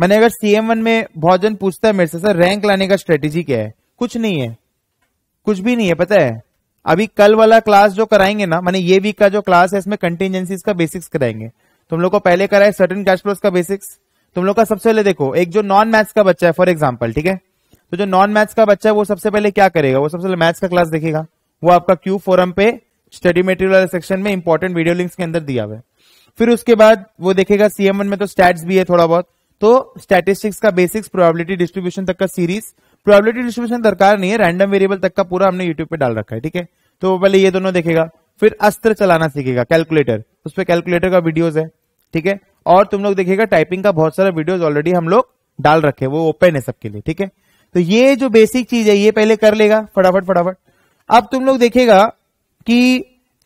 मैंने अगर CM one में बहुत जन पूछता है मेरे से सर रैंक लाने का स्ट्रेटेजी क्या है कुछ नहीं है कुछ भी नहीं है पता है अभी कल वाला क्लास जो कराएंगे ना मैंने ये वीक का जो क्लास है इसमें कंटेजेंसीज का बेसिक्स कराएंगे तुम लोग को पहले कराए सर्टन कैश प्लस का बेसिक्स तुम लोग का सबसे पहले देखो एक जो नॉन मैथ्स का बच्चा है फॉर एग्जाम्पल ठीक है तो जो नॉन मैथ्स का बच्चा है वो सबसे पहले क्या करेगा वो सबसे पहले मैथ्स का क्लास देखेगा वो आपका क्यू फोरम पे स्टडी मटेरियल सेक्शन में इंपॉर्टेंट वीडियो लिंक्स के अंदर दिया हुआ है फिर उसके बाद वो देखेगा सीएम वन में तो स्टैट्स भी है थोड़ा बहुत तो स्टैटिस्टिक्स का बेसिक्स प्रोबेबिलिटी डिस्ट्रीब्यूशन तक का सीरीज प्रोबेबिलिटी डिस्ट्रीब्यूशन दरकार नहीं है रैंडम वेरिएबल तक का पूरा हमने यूट्यूब पे डाल रखा है ठीक है तो पहले ये दोनों देखेगा फिर अस्त्र चलाना सीखेगा कैलकुलेटर उस पर कैलकुलेटर का वीडियोज है ठीक है और तुम लोग देखेगा टाइपिंग का बहुत सारा वीडियोज ऑलरेडी हम लोग डाल रखे वो ओपन है सबके लिए ठीक है तो ये जो बेसिक चीज है ये पहले कर लेगा फटाफट फटाफट अब तुम लोग देखेगा कि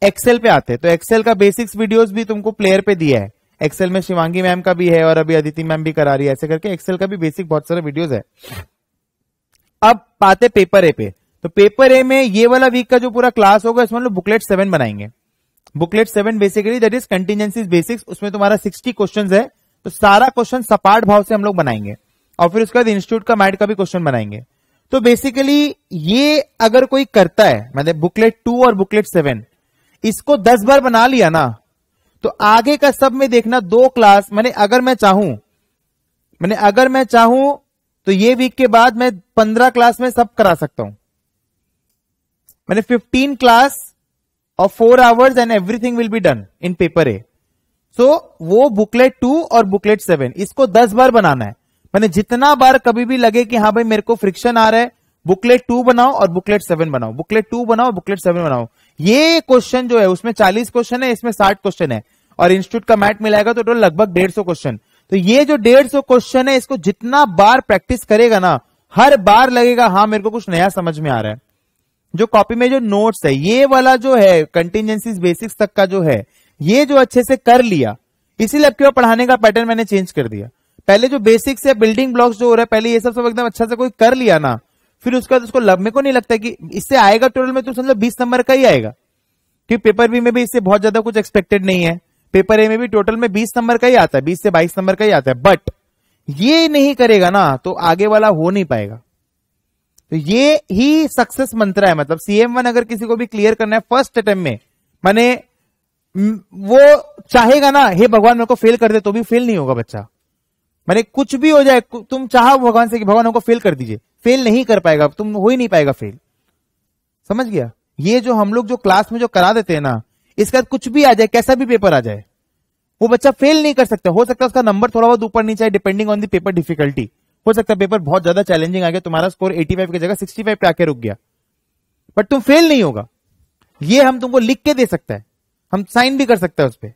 एक्सेल पे आते हैं तो एक्सेल का बेसिक्स वीडियोस भी तुमको प्लेयर पे दिया है एक्सेल में शिवांगी मैम का भी है और अभी अदिति मैम भी करा रही है ऐसे करके एक्सेल का भी बेसिक बहुत सारे वीडियोज है अब पाते पेपर ए पे तो पेपर ए में ये वाला वीक का जो पूरा क्लास होगा इसमें लोग बुकलेट सेवन बनाएंगे booklet seven basically that is contingencies basics उसमें तुम्हारा सिक्सटी क्वेश्चन है तो सारा क्वेश्चन सपाट भाव से हम लोग बनाएंगे और फिर उसके बाद इंस्टीट्यूट का मैट का भी क्वेश्चन बनाएंगे तो बेसिकली ये अगर कोई करता है मतलब बुकलेट टू और बुकलेट सेवन इसको दस बार बना लिया ना तो आगे का सब में देखना दो क्लास मैंने अगर मैं चाहूं मैंने अगर मैं चाहूं तो ये वीक के बाद मैं पंद्रह क्लास में सब करा सकता हूं मैंने फिफ्टीन क्लास और four hours and everything will be done in paper A so वो बुकलेट टू और बुकलेट सेवन इसको दस बार बनाना है मैंने जितना बार कभी भी लगे कि हाँ भाई मेरे को फ्रिक्शन आ रहा है बुकलेट टू बनाओ और बुकलेट सेवन बनाओ बुकलेट टू बनाओ बुकलेट सेवन बनाओ ये क्वेश्चन जो है उसमें चालीस क्वेश्चन है इसमें साठ क्वेश्चन है और इंस्टीट्यूट का मैट मिलाएगा तो टोटल लगभग डेढ़ सौ क्वेश्चन तो ये जो डेढ़ सौ क्वेश्चन है इसको जितना बार प्रैक्टिस करेगा ना हर बार लगेगा हाँ मेरे को कुछ नया समझ में आ रहा है जो कॉपी में जो नोट्स है ये वाला जो है कंटिजेंसी बेसिक्स तक का जो है ये जो अच्छे से कर लिया इसीलिए आपके पढ़ाने का पैटर्न मैंने चेंज कर दिया पहले जो बेसिक्स है बिल्डिंग ब्लॉक्स जो हो रहा है पहले ये सब सब एकदम अच्छा से कोई कर लिया ना फिर उसके बाद उसको लग को नहीं लगता कि इससे आएगा टोटल में तो समझो बीस नंबर का ही आएगा क्योंकि पेपर बी में भी इससे बहुत ज्यादा कुछ एक्सपेक्टेड नहीं है पेपर ए में भी टोटल में बीस नंबर का ही आता है बीस से बाईस नंबर का ही आता है बट ये नहीं करेगा ना तो आगे वाला हो नहीं पाएगा तो ये ही सक्सेस मंत्र है मतलब सीएम वन अगर किसी को भी क्लियर करना है फर्स्ट अटेम्प में माने वो चाहेगा ना हे भगवान मेरे को फेल कर दे तो भी फेल नहीं होगा बच्चा माने कुछ भी हो जाए तुम चाहो भगवान से कि भगवान को फेल कर दीजिए फेल नहीं कर पाएगा तुम हो ही नहीं पाएगा फेल समझ गया ये जो हम लोग जो क्लास में जो करा देते हैं ना इसके बाद कुछ भी आ जाए कैसा भी पेपर आ जाए वो बच्चा फेल नहीं कर सकता हो सकता है उसका नंबर थोड़ा बहुत ऊपर नीचे depending on the paper difficulty हो सकता है पेपर बहुत ज्यादा चैलेंजिंग आ गया तुम्हारा स्कोर 85 की जगह 65 पे आके रुक गया बट तुम फेल नहीं होगा ये हम तुमको लिख के दे सकता है हम साइन भी कर सकते हैं उस पर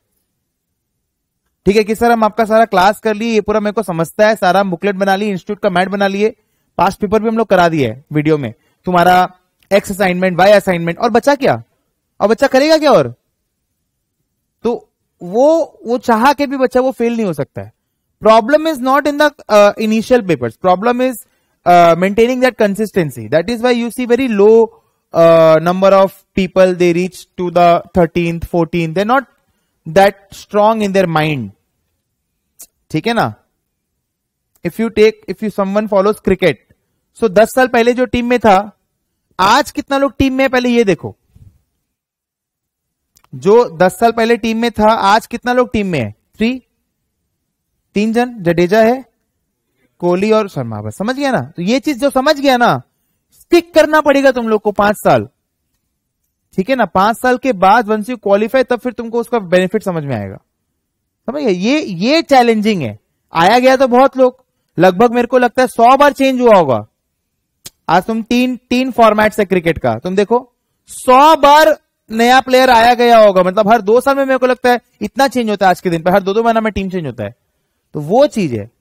ठीक है कि सर हम आपका सारा क्लास कर लिए ये पूरा मेरे को समझता है सारा बुकलेट बना लिए इंस्टीट्यूट का मैट बना लिए पास्ट पेपर भी हम लोग करा दिए है वीडियो में तुम्हारा एक्स असाइनमेंट वाई असाइनमेंट और बच्चा क्या और बच्चा करेगा क्या और वो वो चाह के भी बच्चा वो फेल नहीं हो सकता है problem is not in the initial papers problem is maintaining that consistency that is why you see very low number of people they reach to the fourteen fourteenth they not that strong in their mind ठीक है ना if you take if you someone follows cricket so दस साल पहले जो team में था आज कितना लोग टीम में पहले ये देखो जो 10 साल पहले टीम में था आज कितना लोग टीम में है थ्री तीन जन जडेजा है कोहली और शर्मा बस समझ गया ना तो ये चीज जो समझ गया ना स्टिक करना पड़ेगा तुम लोग को पांच साल ठीक है ना पांच साल के बाद वंस यू क्वालिफाई तब फिर तुमको उसका बेनिफिट समझ में आएगा समझ गया ये ये चैलेंजिंग है आया गया तो बहुत लोग लगभग मेरे को लगता है सौ बार चेंज हुआ होगा आज तुम तीन तीन फॉर्मेट है क्रिकेट का तुम देखो सौ बार नया प्लेयर आया गया होगा मतलब हर दो साल में मेरे को लगता है इतना चेंज होता है आज के दिन पर हर दो दो महीना में टीम चेंज होता है तो वो चीज है